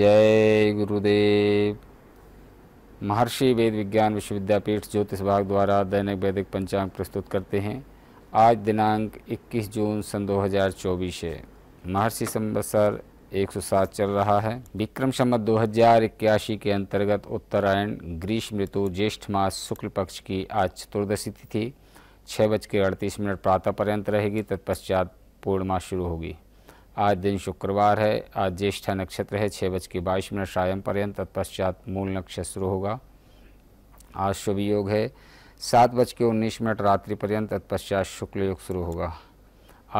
जय गुरुदेव महर्षि वेद विज्ञान विश्वविद्यापीठ ज्योतिष विभाग द्वारा दैनिक वैदिक पंचांग प्रस्तुत करते हैं आज दिनांक 21 जून सन 2024 है महर्षि संवत्सर 107 चल रहा है विक्रम सम्मत दो हजार इक्यासी के अंतर्गत उत्तरायण ग्रीष्म ऋतु ज्येष्ठ मास शुक्ल पक्ष की आज चतुर्दशी तिथि छः बज के अड़तीस मिनट प्रातः पर्यंत रहेगी तत्पश्चात पूर्णिमा शुरू होगी आज दिन शुक्रवार है आज ज्येष्ठा नक्षत्र है छः बज के बाईस मिनट सायं पर्यंत तत्पश्चात मूल नक्षत्र शुरू होगा आज शुभ योग है सात बज के उन्नीस मिनट रात्रि पर्यंत तत्पश्चात शुक्ल योग शुरू होगा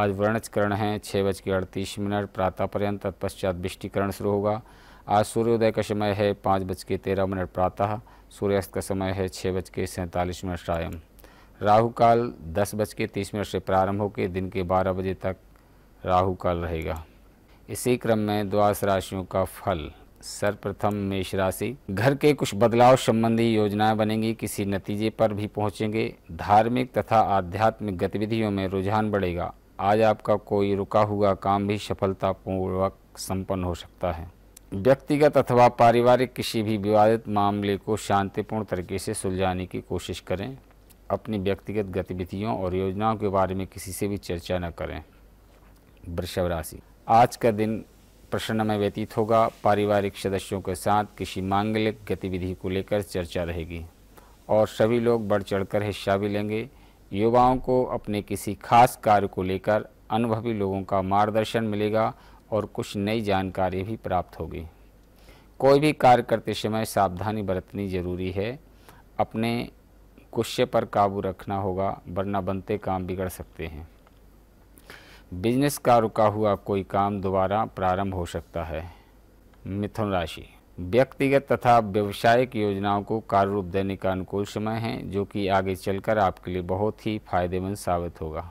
आज वर्णचकरण है छः बज के अड़तीस मिनट प्रातः पर्यंत तत्पश्चात बिष्टिकरण शुरू होगा आज सूर्योदय का समय है पाँच बज के तेरह मिनट प्रातः सूर्यास्त का समय है छः बज के सैंतालीस मिनट सायं राहुकाल दस बज के तीस मिनट से प्रारंभ होकर दिन के बारह बजे तक राहु काल रहेगा इसी क्रम में द्वास राशियों का फल सर्वप्रथम मेष राशि घर के कुछ बदलाव संबंधी योजनाएं बनेंगी किसी नतीजे पर भी पहुंचेंगे धार्मिक तथा आध्यात्मिक गतिविधियों में रुझान बढ़ेगा आज आपका कोई रुका हुआ काम भी सफलतापूर्वक संपन्न हो सकता है व्यक्तिगत अथवा पारिवारिक किसी भी विवादित मामले को शांतिपूर्ण तरीके से सुलझाने की कोशिश करें अपनी व्यक्तिगत गतिविधियों और योजनाओं के बारे में किसी से भी चर्चा न करें वृषभ राशि आज का दिन प्रसन्नमय व्यतीत होगा पारिवारिक सदस्यों के साथ किसी मांगलिक गतिविधि को लेकर चर्चा रहेगी और सभी लोग बढ़ चढ़कर हिस्सा भी लेंगे युवाओं को अपने किसी खास कार्य को लेकर अनुभवी लोगों का मार्गदर्शन मिलेगा और कुछ नई जानकारी भी प्राप्त होगी कोई भी कार्य करते समय सावधानी बरतनी जरूरी है अपने गुस्से पर काबू रखना होगा वरना बनते काम बिगड़ सकते हैं बिजनेस का रुका हुआ कोई काम दोबारा प्रारंभ हो सकता है मिथुन राशि व्यक्तिगत तथा व्यवसायिक योजनाओं को कार्य रूप देने का अनुकूल समय है जो कि आगे चलकर आपके लिए बहुत ही फायदेमंद साबित होगा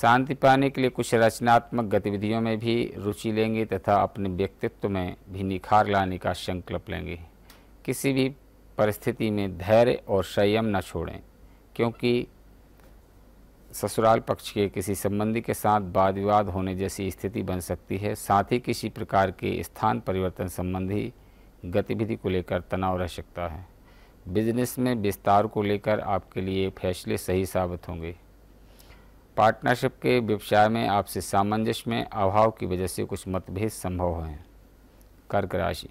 शांति पाने के लिए कुछ रचनात्मक गतिविधियों में भी रुचि लेंगे तथा अपने व्यक्तित्व में भी निखार लाने का संकल्प लेंगे किसी भी परिस्थिति में धैर्य और संयम न छोड़ें क्योंकि ससुराल पक्ष के किसी संबंधी के साथ वाद विवाद होने जैसी स्थिति बन सकती है साथ ही किसी प्रकार के स्थान परिवर्तन संबंधी गतिविधि को लेकर तनाव रह सकता है बिजनेस में विस्तार को लेकर आपके लिए फैसले सही साबित होंगे पार्टनरशिप के व्यवसाय में आपसे सामंजस्य में अभाव की वजह से कुछ मतभेद संभव हैं कर्क राशि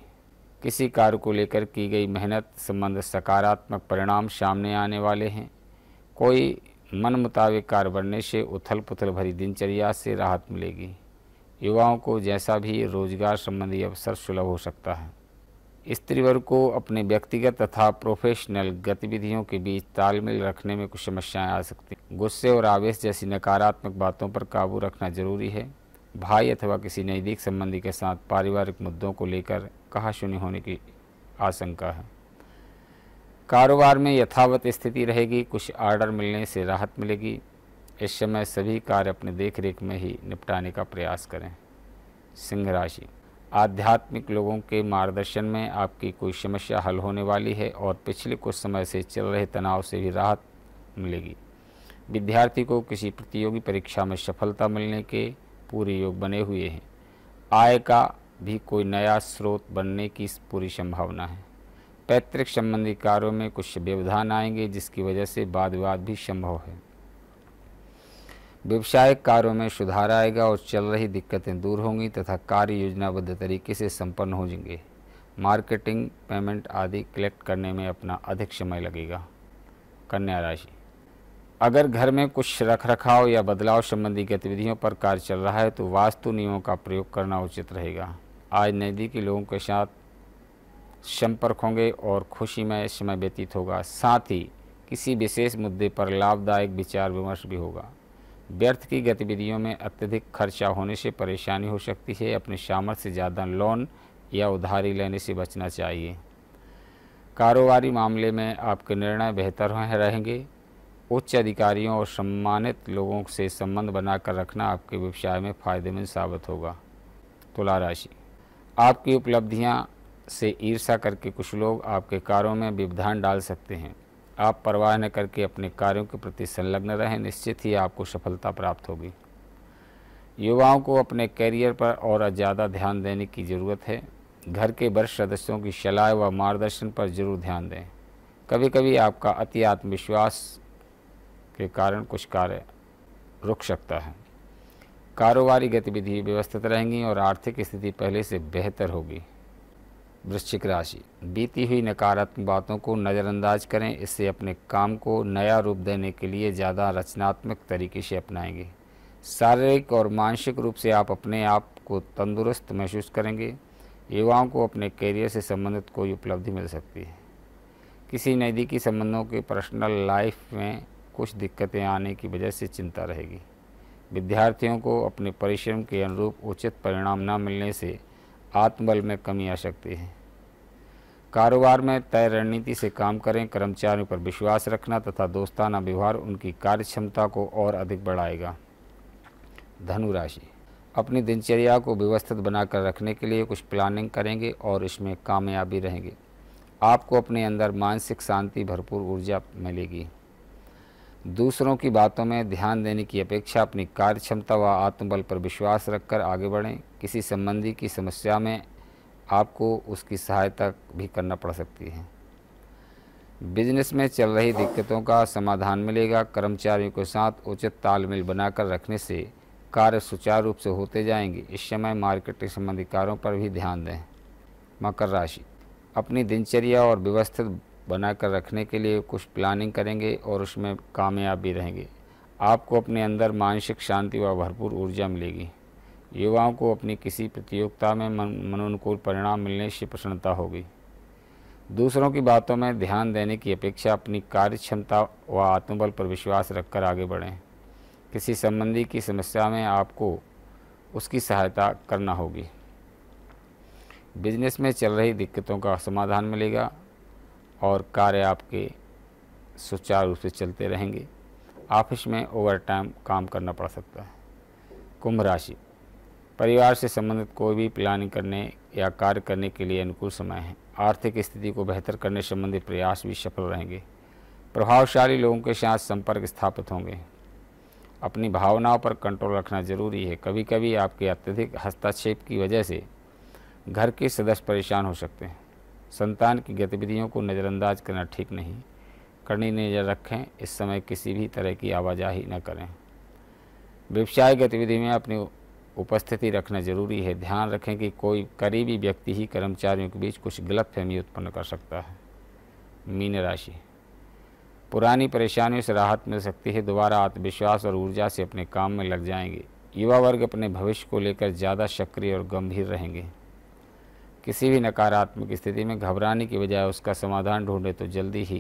किसी कार्य को लेकर की गई मेहनत संबंध सकारात्मक परिणाम सामने आने वाले हैं कोई मन मुताबिक कार्य बढ़ने से उथल पुथल भरी दिनचर्या से राहत मिलेगी युवाओं को जैसा भी रोजगार संबंधी अवसर सुलभ हो सकता है स्त्री वर्ग को अपने व्यक्तिगत तथा प्रोफेशनल गतिविधियों के बीच तालमेल रखने में कुछ समस्याएं आ सकती हैं गुस्से और आवेश जैसी नकारात्मक बातों पर काबू रखना जरूरी है भाई अथवा किसी नज़दीक संबंधी के साथ पारिवारिक मुद्दों को लेकर सुनी होने की आशंका है कारोबार में यथावत स्थिति रहेगी कुछ आर्डर मिलने से राहत मिलेगी इस समय सभी कार्य अपने देख रेख में ही निपटाने का प्रयास करें सिंह राशि आध्यात्मिक लोगों के मार्गदर्शन में आपकी कोई समस्या हल होने वाली है और पिछले कुछ समय से चल रहे तनाव से भी राहत मिलेगी विद्यार्थी को किसी प्रतियोगी परीक्षा में सफलता मिलने के पूरे योग बने हुए हैं आय का भी कोई नया स्रोत बनने की पूरी संभावना है पैतृक संबंधी कार्यों में कुछ व्यवधान आएंगे जिसकी वजह से वाद विवाद भी संभव है व्यवसायिक कार्यों में सुधार आएगा और चल रही दिक्कतें दूर होंगी तथा कार्य योजनाबद्ध तरीके से संपन्न हो जाएंगे मार्केटिंग पेमेंट आदि कलेक्ट करने में अपना अधिक समय लगेगा कन्या राशि अगर घर में कुछ रख रखाव या बदलाव संबंधी गतिविधियों पर कार्य चल रहा है तो वास्तु नियमों का प्रयोग करना उचित रहेगा आज नज़दीकी लोगों के साथ संपर्क होंगे और खुशी में समय व्यतीत होगा साथ ही किसी विशेष मुद्दे पर लाभदायक विचार विमर्श भी होगा व्यर्थ की गतिविधियों में अत्यधिक खर्चा होने से परेशानी हो सकती है अपने सामर्थ्य से ज़्यादा लोन या उधारी लेने से बचना चाहिए कारोबारी मामले में आपके निर्णय बेहतर रहेंगे उच्च अधिकारियों और सम्मानित लोगों से संबंध बनाकर रखना आपके व्यवसाय में फ़ायदेमंद साबित होगा तुला राशि आपकी उपलब्धियाँ से ईर्षा करके कुछ लोग आपके कार्यों में व्यवधान डाल सकते हैं आप परवाह न करके अपने कार्यों के प्रति संलग्न रहें निश्चित ही आपको सफलता प्राप्त होगी युवाओं को अपने कैरियर पर और ज़्यादा ध्यान देने की ज़रूरत है घर के वरिष्ठ सदस्यों की सलाह व मार्गदर्शन पर जरूर ध्यान दें कभी कभी आपका अति आत्मविश्वास के कारण कुछ कार्य रुक सकता है कारोबारी गतिविधि व्यवस्थित रहेंगी और आर्थिक स्थिति पहले से बेहतर होगी वृश्चिक राशि बीती हुई नकारात्मक बातों को नज़रअंदाज करें इससे अपने काम को नया रूप देने के लिए ज़्यादा रचनात्मक तरीके से अपनाएंगे शारीरिक और मानसिक रूप से आप अपने आप को तंदुरुस्त महसूस करेंगे युवाओं को अपने कैरियर से संबंधित कोई उपलब्धि मिल सकती है किसी नज़दीकी संबंधों के पर्सनल लाइफ में कुछ दिक्कतें आने की वजह से चिंता रहेगी विद्यार्थियों को अपने परिश्रम के अनुरूप उचित परिणाम न मिलने से आत्मबल में कमी आ सकती है कारोबार में तय रणनीति से काम करें कर्मचारियों पर विश्वास रखना तथा दोस्ताना व्यवहार उनकी कार्य क्षमता को और अधिक बढ़ाएगा धनुराशि अपनी दिनचर्या को व्यवस्थित बनाकर रखने के लिए कुछ प्लानिंग करेंगे और इसमें कामयाबी रहेंगे आपको अपने अंदर मानसिक शांति भरपूर ऊर्जा मिलेगी दूसरों की बातों में ध्यान देने की अपेक्षा अपनी कार्य क्षमता व आत्मबल पर विश्वास रखकर आगे बढ़ें किसी संबंधी की समस्या में आपको उसकी सहायता भी करना पड़ सकती है बिजनेस में चल रही दिक्कतों का समाधान मिलेगा कर्मचारियों के साथ उचित तालमेल बनाकर रखने से कार्य सुचारू रूप से होते जाएंगे इस समय मार्केट के संबंधी कार्यों पर भी ध्यान दें मकर राशि अपनी दिनचर्या और व्यवस्थित बनाकर रखने के लिए कुछ प्लानिंग करेंगे और उसमें कामयाब भी रहेंगे आपको अपने अंदर मानसिक शांति व भरपूर ऊर्जा मिलेगी युवाओं को अपनी किसी प्रतियोगिता में मनोनुकूल परिणाम मिलने से प्रसन्नता होगी दूसरों की बातों में ध्यान देने की अपेक्षा अपनी कार्य क्षमता व आत्मबल पर विश्वास रखकर आगे बढ़ें किसी संबंधी की समस्या में आपको उसकी सहायता करना होगी बिजनेस में चल रही दिक्कतों का समाधान मिलेगा और कार्य आपके सुचारू रूप से चलते रहेंगे ऑफिस में ओवर टाइम काम करना पड़ सकता है कुंभ राशि परिवार से संबंधित कोई भी प्लानिंग करने या कार्य करने के लिए अनुकूल समय है आर्थिक स्थिति को बेहतर करने संबंधी प्रयास भी सफल रहेंगे प्रभावशाली लोगों के साथ संपर्क स्थापित होंगे अपनी भावनाओं पर कंट्रोल रखना जरूरी है कभी कभी आपके अत्यधिक हस्तक्षेप की वजह से घर के सदस्य परेशान हो सकते हैं संतान की गतिविधियों को नज़रअंदाज करना ठीक नहीं कड़ी नज़र रखें इस समय किसी भी तरह की आवाजाही न करें व्यवसाय गतिविधि में अपनी उपस्थिति रखना जरूरी है ध्यान रखें कि कोई करीबी व्यक्ति ही कर्मचारियों के बीच कुछ गलत फहमी उत्पन्न कर सकता है मीन राशि पुरानी परेशानियों से राहत मिल सकती है दोबारा आत्मविश्वास और ऊर्जा से अपने काम में लग जाएंगे युवा वर्ग अपने भविष्य को लेकर ज़्यादा सक्रिय और गंभीर रहेंगे किसी भी नकारात्मक स्थिति में घबराने की बजाय उसका समाधान ढूंढे तो जल्दी ही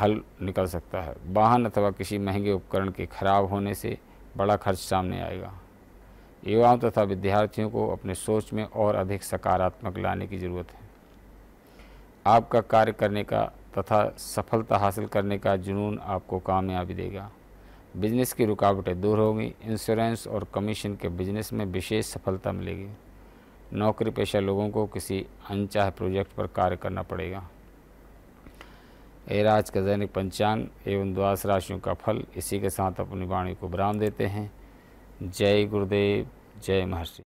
हल निकल सकता है वाहन अथवा किसी महंगे उपकरण के खराब होने से बड़ा खर्च सामने आएगा युवाओं तथा विद्यार्थियों को अपने सोच में और अधिक सकारात्मक लाने की ज़रूरत है आपका कार्य करने का तथा सफलता हासिल करने का जुनून आपको कामयाबी देगा बिजनेस की रुकावटें दूर होंगी इंश्योरेंस और कमीशन के बिजनेस में विशेष सफलता मिलेगी नौकरी पेशा लोगों को किसी अनचाह प्रोजेक्ट पर कार्य करना पड़ेगा एराज का दैनिक पंचांग एवं द्वास राशियों का फल इसी के साथ अपनी वाणी को विराम देते हैं जय गुरुदेव जय महर्षि